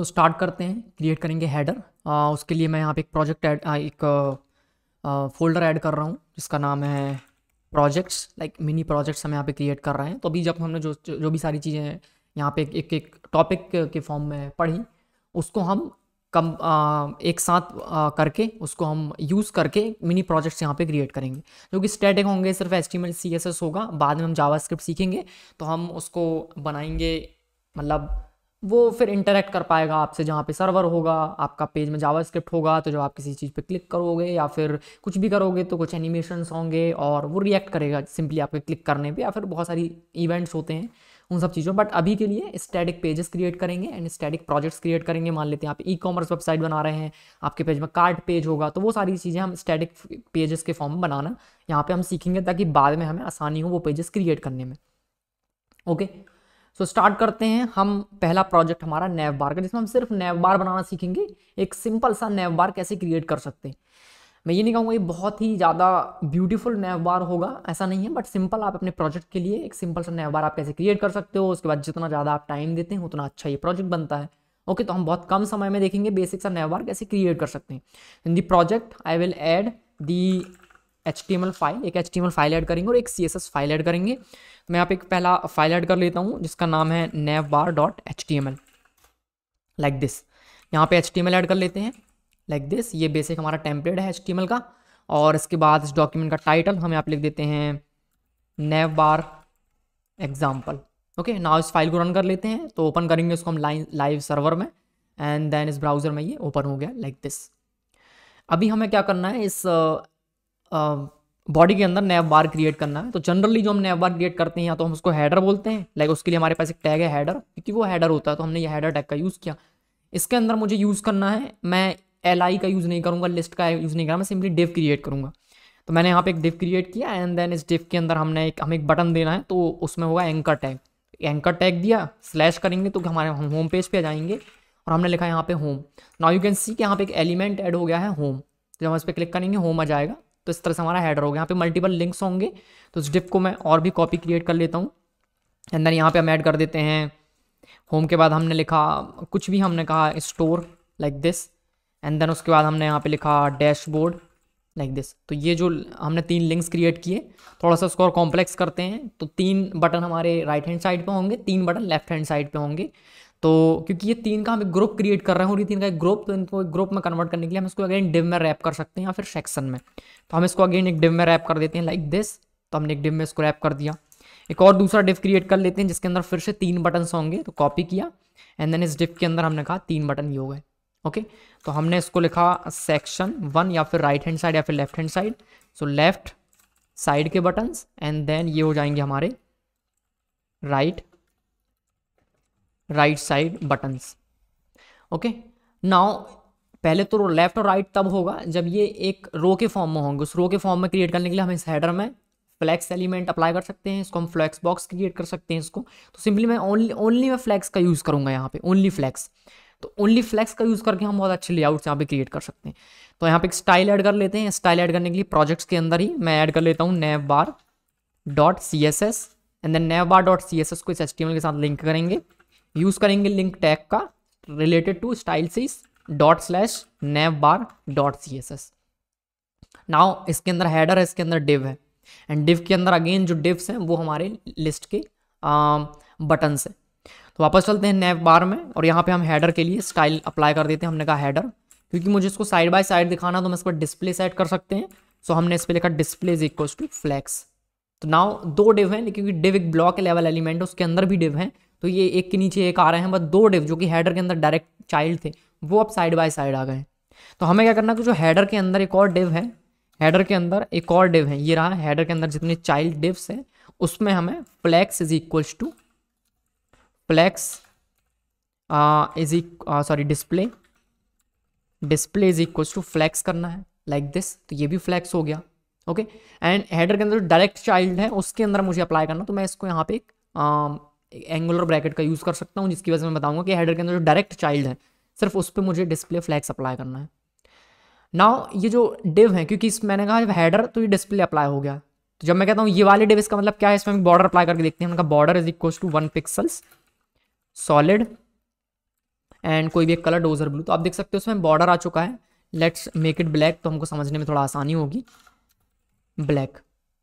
तो स्टार्ट करते हैं क्रिएट करेंगे हेडर उसके लिए मैं यहाँ पे एक प्रोजेक्ट एड एक फोल्डर ऐड कर रहा हूँ जिसका नाम है प्रोजेक्ट्स लाइक मिनी प्रोजेक्ट्स हम यहाँ पे क्रिएट कर रहे हैं तो अभी जब हमने जो जो भी सारी चीज़ें यहाँ पे एक एक टॉपिक के फॉर्म में पढ़ी उसको हम कम आ, एक साथ आ, करके उसको हम यूज़ करके मिनी प्रोजेक्ट्स यहाँ पे क्रिएट करेंगे जो कि स्टैटिक होंगे सिर्फ S T C S S होगा बाद में हम जावा स्क्रिप्ट सीखेंगे तो हम उसको बनाएंगे मतलब वो फिर इंटरेक्ट कर पाएगा आपसे जहाँ पे सर्वर होगा आपका पेज में जावा स्क्रिप्ट होगा तो जब आप किसी चीज़ पे क्लिक करोगे या फिर कुछ भी करोगे तो कुछ एनिमेशन होंगे और वो रिएक्ट करेगा सिंपली आपके क्लिक करने पे या फिर बहुत सारी इवेंट्स होते हैं उन सब चीज़ों बट अभी के लिए स्टैटिक पेजेस क्रिएट करेंगे एंड स्टैटिक प्रोजेक्ट्स क्रिएट करेंगे मान लेते हैं आप ई कॉमर्स वेबसाइट बना रहे हैं आपके पेज में कार्ड पेज होगा तो वो सारी चीज़ें हम स्टैटिक पेजेस के फॉर्म में बनाना यहाँ पर हम सीखेंगे ताकि बाद में हमें आसानी हो वो पेजेस क्रिएट करने में okay okay? So so, start करते हैं हम पहला प्रोजेक्ट हमारा नेव बार का जिसमें हम सिर्फ नेव बार बनाना सीखेंगे एक सिंपल सा नेव बार कैसे क्रिएट कर सकते हैं मैं ये नहीं कहूँगा ये बहुत ही ज़्यादा ब्यूटीफुल नेव बार होगा ऐसा नहीं है बट सिंपल आप अपने प्रोजेक्ट के लिए एक सिंपल सा नेव बार आप कैसे क्रिएट कर सकते हो उसके बाद जितना ज़्यादा आप टाइम देते हैं उतना अच्छा ये प्रोजेक्ट बनता है ओके okay, तो हम बहुत कम समय में देखेंगे बेसिक सा नेव बार कैसे क्रिएट कर सकते हैं in the project I will add the H file एक एच फाइल ऐड करेंगे और एक सी फाइल ऐड करेंगे तो मैं आप एक पहला फाइल ऐड कर लेता हूँ जिसका नाम है nav bar dot H like this यहाँ पे एच ऐड कर लेते हैं लाइक like दिस ये बेसिक हमारा टेम्पलेट है एच का और इसके बाद इस डॉक्यूमेंट का टाइटल हम यहाँ पे लिख देते हैं nav bar example okay now इस फाइल को रन कर लेते हैं तो ओपन करेंगे उसको हम लाइव सर्वर में एंड देन इस ब्राउज़र में ये ओपन हो गया लाइक like दिस अभी हमें क्या करना है इस बॉडी के अंदर नैव बार क्रिएट करना है तो जनरली जो हम नैव बार क्रिएट करते हैं या तो हम उसको हैडर बोलते हैं लाइक उसके लिए हमारे पास एक टैग है हैडर क्योंकि वो हैडर होता है तो हमने ये हैडर टैग का यूज़ किया इसके अंदर मुझे यूज़ करना है मैं एल का यूज़ नहीं करूँगा लिस्ट का यूज़ नहीं करा मैं सिंपली डिव क्रिएट करूँगा तो मैंने यहाँ पे एक डिव क्रिएट किया एंड देन इस डिव के अंदर हमने एक हमें एक बटन देना है तो उसमें होगा एंकर टैग एंकर टैग दिया स्लैश करेंगे तो हमारे हम होम पेज पर आ जाएंगे और हमने लिखा है यहाँ पे home now you can see कि यहाँ पे एक एलिमेंट ऐड हो गया है होम जब हम इस पर क्लिक करेंगे होम आ जाएगा तो इस तरह से हमारा हैडर हो गया यहाँ पे मल्टीपल लिंक्स होंगे तो उस डिप को मैं और भी कॉपी क्रिएट कर लेता हूँ एंड देन यहाँ पे हम ऐड कर देते हैं होम के बाद हमने लिखा कुछ भी हमने कहा store like this and then उसके बाद हमने यहाँ पे लिखा डैशबोर्ड लाइक दिस तो ये जो हमने तीन लिंक्स क्रिएट किए थोड़ा सा उसको और कॉम्प्लेक्स करते हैं तो तीन बटन हमारे राइट हैंड साइड पर होंगे तीन बटन लेफ्ट हैंड साइड पर होंगे तो क्योंकि ये तीन का हम एक ग्रुप क्रिएट कर रहे हैं और ये तीन का एक ग्रुप तो इनको एक ग्रुप में कन्वर्ट करने के लिए हम इसको अगेन डिव में रैप कर सकते हैं या फिर सेक्शन में तो हम इसको अगेन एक डिव में रैप कर देते हैं लाइक like दिस तो हमने एक डिव में इसको रैप कर दिया एक और दूसरा डिव क्रिएट कर लेते हैं जिसके अंदर फिर से तीन बटन होंगे तो कॉपी किया एंड देन इस डिव के अंदर हमने कहा तीन बटन ये हो गए ओके तो हमने इसको लिखा सेक्शन वन या फिर राइट हैंड साइड या फिर left hand side so left side के बटन्स एंड देन ये हो जाएंगे हमारे right right side buttons okay now पहले तो लेफ्ट और राइट तब होगा जब ये एक रो के फॉर्म में होंगे उस रो के फॉर्म में क्रिएट करने के लिए हम इस हेडर में फ्लैक्स एलिमेंट अप्लाई कर सकते हैं इसको हम फ्लैक्स बॉक्स क्रिएट कर सकते हैं इसको तो सिंपली मैं ओनली ओनली मैं फ्लैक्स का यूज़ करूँगा यहाँ पे ओनली फ्लैक्स तो ओनली फ्लैक्स का यूज़ करके हम बहुत अच्छे लेआउट्स यहाँ पे क्रिएट कर सकते हैं तो यहाँ पे एक स्टाइल ऐड कर लेते हैं स्टाइल ऐड करने के लिए प्रोजेक्ट्स के अंदर ही मैं ऐड कर लेता हूँ nav bar dot C S S and then nav bar dot C S S को इस एच के साथ लिंक करेंगे यूज करेंगे लिंक टैग का related to style dot slash nav bar dot C S S now इसके अंदर header है इसके अंदर डिव है एंड डिव के अंदर अगेन जो डिव्स हैं वो हमारे लिस्ट के बटन्स हैं तो वापस चलते हैं नेव बार में और यहाँ पे हम हैडर के लिए स्टाइल अप्लाई कर देते हैं हमने कहा हैडर क्योंकि मुझे इसको साइड बाय साइड दिखाना तो मैं इस पर डिस्प्ले सेट कर सकते हैं सो हमने इस पर लिखा display is equals to flex तो नाउ दो डिव हैं क्योंकि डिव एक ब्लॉक लेवल एलिमेंट है उसके अंदर भी डिव हैं तो ये एक के नीचे एक आ रहे हैं बस दो डिव जो कि हैडर के अंदर डायरेक्ट चाइल्ड थे वो अब साइड बाय साइड आ गए तो हमें क्या करना कि जो हैडर के अंदर एक और डिव है हैडर के अंदर एक और डिव है ये रहा हैडर के अंदर जितने चाइल्ड डिव्स हैं उसमें हमें flex is equals to flex is sorry display display is equals to flex करना है लाइक like दिस तो ये भी फ्लैक्स हो गया ओके एंड हैडर के अंदर जो डायरेक्ट चाइल्ड है उसके अंदर मुझे अप्लाई करना तो मैं इसको यहाँ पे एक एंगुलर ब्रैकेट का यूज़ कर सकता हूँ जिसकी वजह से मैं बताऊँगा कि हेडर के अंदर जो डायरेक्ट चाइल्ड है सिर्फ उस पर मुझे डिस्प्ले फ्लैग अप्लाई करना है नाउ ये जो डिव है क्योंकि इस मैंने कहा जब हैडर तो ये डिस्प्ले अप्लाई हो गया तो जब मैं कहता हूँ ये वाले डिव इसका मतलब क्या है इसमें हम बॉर्डर अप्लाई करके देखते हैं उनका border is equal to one pixels solid and कोई भी एक कलर डोजर ब्लू तो आप देख सकते हो उसमें बॉर्डर आ चुका है लेट्स मेक इट ब्लैक तो हमको समझने में थोड़ा आसानी होगी ब्लैक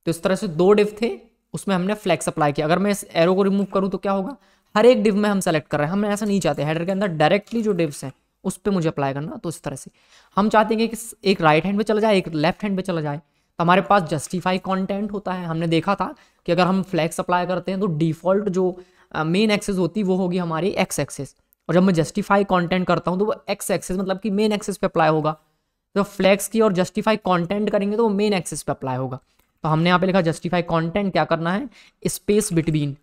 तो इस तरह से दो डिव थे उसमें हमने फ्लैक्स अप्लाई किया अगर मैं इस एरो को रिमूव करूँ तो क्या होगा हर एक डिव में हम सेलेक्ट कर रहे हैं हम ऐसा नहीं चाहते हेडर के अंदर डायरेक्टली जो डिव्स हैं उस पर मुझे अप्लाई करना तो इस तरह से हम चाहते हैं कि एक राइट हैंड पर चला जाए एक लेफ्ट हैंड पर चला जाए तो हमारे पास जस्टिफाई कॉन्टेंट होता है हमने देखा था कि अगर हम फ्लैक्स अप्लाई करते हैं तो डिफॉल्ट जो मेन एक्सेस होती वो होगी हमारी एक्स एक्सेस और जब मैं जस्टिफाई कंटेंट करता हूँ तो वो एक्स एक्सेस मतलब कि मेन एक्सेस पे अप्लाई होगा जब तो फ्लैक्स की और जस्टिफाई कंटेंट करेंगे तो वो मेन एक्सेस पे अप्लाई होगा तो हमने यहाँ पे लिखा जस्टिफाई कंटेंट क्या करना है स्पेस बिटवीन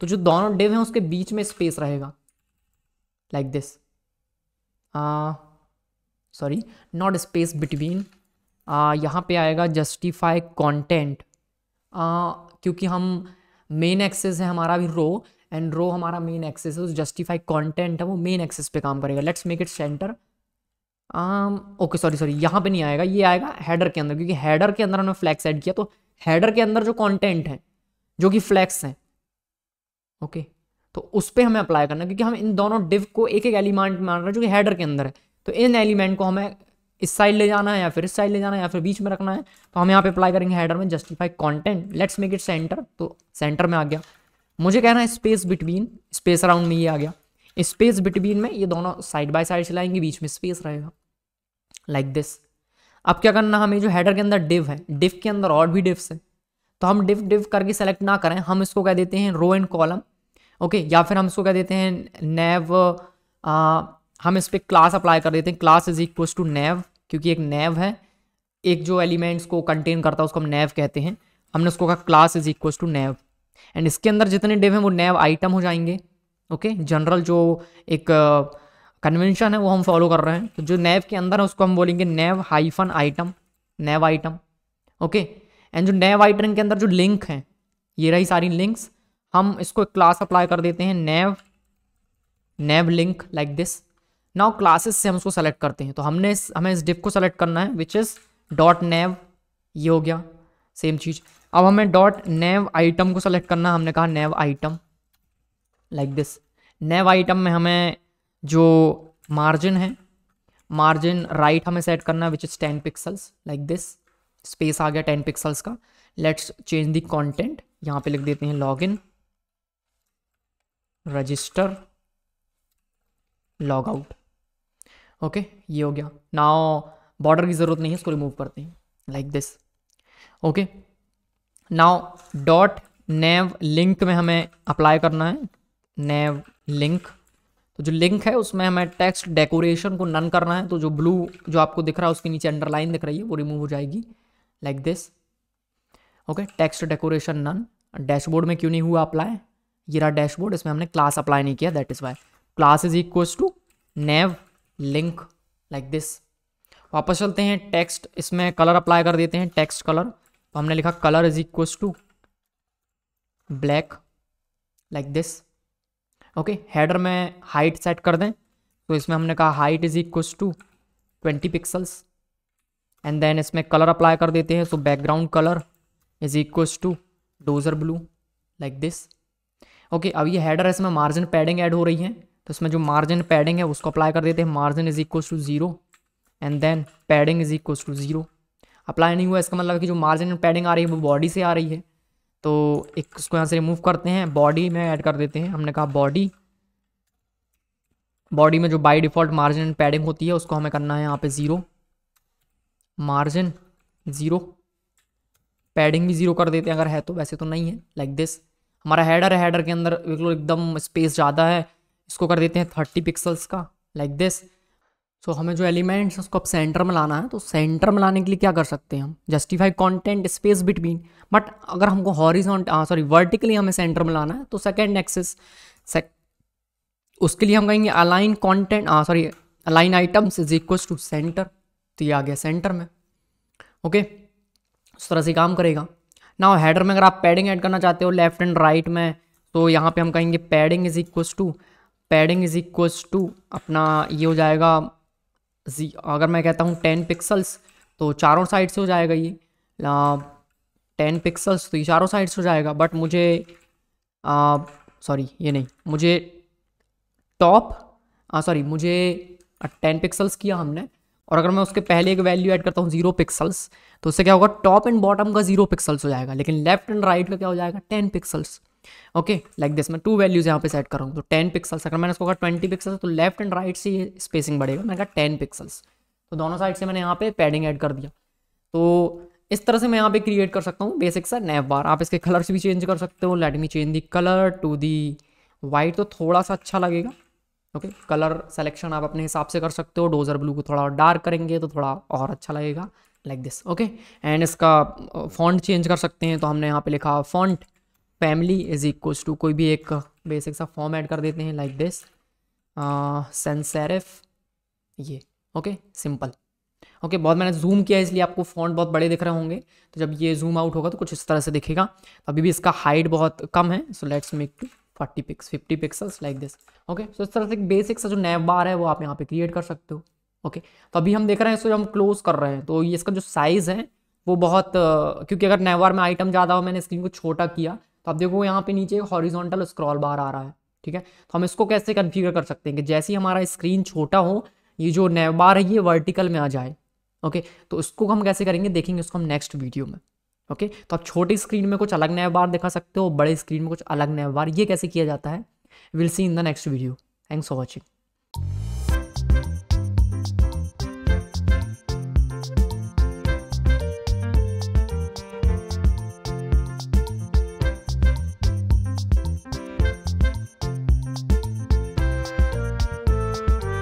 तो जो दोनों डिव हैं उसके बीच में स्पेस रहेगा like this sorry not space between यहाँ पे आएगा जस्टिफाई कंटेंट क्योंकि हम मेन एक्सेस है हमारा भी रो एंड रो हमारा मेन एक्सेस है तो जस्टिफाई कॉन्टेंट है वो मेन एक्सेस पे काम करेगा let's make it centre okay sorry sorry यहाँ पे नहीं आएगा ये आएगा हेडर के अंदर क्योंकि हेडर के अंदर हमने फ्लैक्स ऐड किया तो हेडर के अंदर जो कंटेंट है जो कि फ्लैक्स हैं ओके तो उस पर हमें अप्लाई करना क्योंकि हम इन दोनों डिव को एक एक एलिमेंट मान रहे हैं जो कि हेडर के अंदर है तो इन एलिमेंट को हमें इस साइड ले जाना है या फिर इस साइड ले जाना है या फिर बीच में रखना है तो हम यहाँ पे अप्लाई करेंगे हेडर में justify content let's make it centre तो सेंटर में आ गया मुझे कहना है स्पेस बिटवीन स्पेस अराउंड में ये आ गया स्पेस बिटवीन में ये दोनों साइड बाय साइड चलाएंगे बीच में स्पेस रहेगा लाइक दिस अब क्या करना हमें जो हैडर के अंदर डिव है डिव के अंदर और भी डिव्स है तो हम डिव डिव करके सेलेक्ट ना करें हम इसको कह देते हैं रो एंड कॉलम ओके या फिर हम इसको कह देते हैं नेव आ, हम इस पर क्लास अप्लाई कर देते हैं class is equal to nav क्योंकि एक नेव है एक जो एलिमेंट्स को कंटेन करता है उसको हम नेव कहते हैं हमने उसको कहा class is equal to nav and इसके अंदर जितने डिव हैं वो नेव आइटम हो जाएंगे ओके okay? जनरल जो एक uh, कन्वेंशन है वो हम फॉलो कर रहे हैं तो जो नैव के अंदर है उसको हम बोलेंगे nav hyphen item nav item okay and जो नैव आइटम के अंदर जो लिंक है ये रही सारी लिंक्स हम इसको एक क्लास अप्लाई कर देते हैं nav nav link like this now classes से हम उसको सेलेक्ट करते हैं तो हमने इस हमें इस डिप को सेलेक्ट करना है विच इज़ डॉट नैव ये हो गया सेम चीज़ अब हमें डॉट नैव आइटम को सेलेक्ट करना हमने कहा nav item like this nav item में हमें जो मार्जिन है मार्जिन राइट हमें सेट करना है which is ten pixels like this space आ गया टेन पिक्सल्स का लेट्स चेंज द कॉन्टेंट यहाँ पे लिख देते हैं log in register log out okay ये हो गया नाउ बॉर्डर की ज़रूरत नहीं है इसको रिमूव करते हैं like this okay now dot nav link में हमें अप्लाई करना है नेव लिंक जो लिंक है उसमें हमें टेक्स्ट डेकोरेशन को नन करना है तो जो ब्लू जो आपको दिख रहा है उसके नीचे अंडरलाइन दिख रही है वो रिमूव हो जाएगी like this okay text decoration none dashboard में क्यों नहीं हुआ अप्लाई ये रहा डैशबोर्ड इसमें हमने क्लास अप्लाई नहीं किया that is why class is equal to nav link like this वापस चलते हैं टेक्स्ट इसमें कलर अप्लाई कर देते हैं टेक्स्ट कलर तो हमने लिखा colour is equal to black like this okay header में हाइट सेट कर दें तो इसमें हमने कहा height is equal to twenty pixels and then इसमें कलर अप्लाई कर देते हैं so background colour is equal to dodger blue like this okay अब ये हैडर है इसमें मार्जिन पैडिंग ऐड हो रही है तो इसमें जो मार्जिन पैडिंग है उसको अप्लाई कर देते हैं margin is equals to zero and then padding is equal to zero apply नहीं हुआ इसका मतलब कि जो मार्जिन पैडिंग आ रही है वो बॉडी से आ रही है तो एक उसको यहाँ से रिमूव करते हैं बॉडी में ऐड कर देते हैं हमने कहा बॉडी बॉडी में जो by default margin and padding होती है उसको हमें करना है यहाँ पे ज़ीरो मार्जिन ज़ीरो पैडिंग भी ज़ीरो कर देते हैं अगर है तो वैसे तो नहीं है लाइक like दिस हमारा हैडर है के अंदर बिल्कुल एकदम स्पेस ज़्यादा है इसको कर देते हैं थर्टी पिक्सल्स का like like this so so, हमें जो एलिमेंट्स उसको अब सेंटर में लाना है तो सेंटर में लाने के लिए क्या कर सकते हैं हम justify content space between but अगर हमको हॉरिजॉन्ट सॉरी वर्टिकली हमें सेंटर में लाना है तो सेकेंड एक्सेस उसके लिए हम कहेंगे align content sorry align items is equal to centre तो ये आ गया सेंटर में ओके okay? उस तरह से काम करेगा ना हेडर में अगर आप पैडिंग ऐड करना चाहते हो लेफ्ट एंड राइट में तो यहाँ पे हम कहेंगे padding is equal to padding is equal to अपना ये हो जाएगा जी अगर मैं कहता हूँ टेन पिक्सल्स तो चारों साइड से हो जाएगा ये टेन पिक्सल्स तो ये चारों साइड से हो जाएगा बट मुझे सॉरी ये नहीं मुझे टॉप सॉरी मुझे टेन पिक्सल्स किया हमने और अगर मैं उसके पहले एक वैल्यू ऐड करता हूँ जीरो पिक्सल्स तो उससे क्या होगा टॉप एंड बॉटम का जीरो पिक्सल्स हो जाएगा लेकिन लेफ्ट एंड राइट का क्या हो जाएगा ten pixels okay like this मैं टू वैल्यूज यहाँ पे सेट कर रहा हूँ तो टेन पिक्सल्स अगर मैंने इसको कहा ट्वेंटी पिक्सल्स तो लेफ्ट एंड राइट से ये स्पेसिंग बढ़ेगा मैंने कहा टेन पिक्सल्स तो दोनों साइड से मैंने यहाँ पे पैडिंग ऐड कर दिया तो इस तरह से मैं यहाँ पे क्रिएट कर सकता हूँ बेसिक सा नैप बार आप इसके कलर्स भी चेंज कर सकते हो let me change the colour to the white तो थोड़ा सा अच्छा लगेगा ओके कलर सेलेक्शन आप अपने हिसाब से कर सकते हो डोजर ब्लू को थोड़ा डार्क करेंगे तो थोड़ा और अच्छा लगेगा लाइक दिस ओके एंड इसका फॉन्ट चेंज कर सकते हैं तो हमने यहाँ पे लिखा font family is equals to कोई भी एक बेसिक सा फॉर्म ऐड कर देते हैं लाइक दिस सेंसेरिफ ये ओके सिंपल ओके बहुत मैंने जूम किया इसलिए आपको फॉन्ट बहुत बड़े दिख रहे होंगे तो जब ये जूम आउट होगा तो कुछ इस तरह से दिखेगा तो अभी भी इसका हाइट बहुत कम है so let's make to forty pix fifty pixels like this okay so इस तरह से बेसिक सा जो नैब बार है वो आप यहाँ पे क्रिएट कर सकते हो ओके okay, तो अभी हम देख रहे हैं इसको हम क्लोज कर रहे हैं तो ये इसका जो साइज़ है वो बहुत क्योंकि अगर नेवार में आइटम ज़्यादा हो मैंने स्क्रीन को छोटा किया तो आप देखो यहाँ पे नीचे हॉरिजॉन्टल स्क्रॉल बार आ रहा है ठीक है तो हम इसको कैसे कन्फिगर कर सकते हैं कि जैसे ही हमारा स्क्रीन छोटा हो ये जो नैव बार है ये वर्टिकल में आ जाए ओके तो इसको हम कैसे करेंगे देखेंगे उसको हम नेक्स्ट वीडियो में ओके तो आप छोटी स्क्रीन में कुछ अलग नए बार दिखा सकते हो बड़े स्क्रीन में कुछ अलग नए बार ये कैसे किया जाता है will see in the next video thanks for watching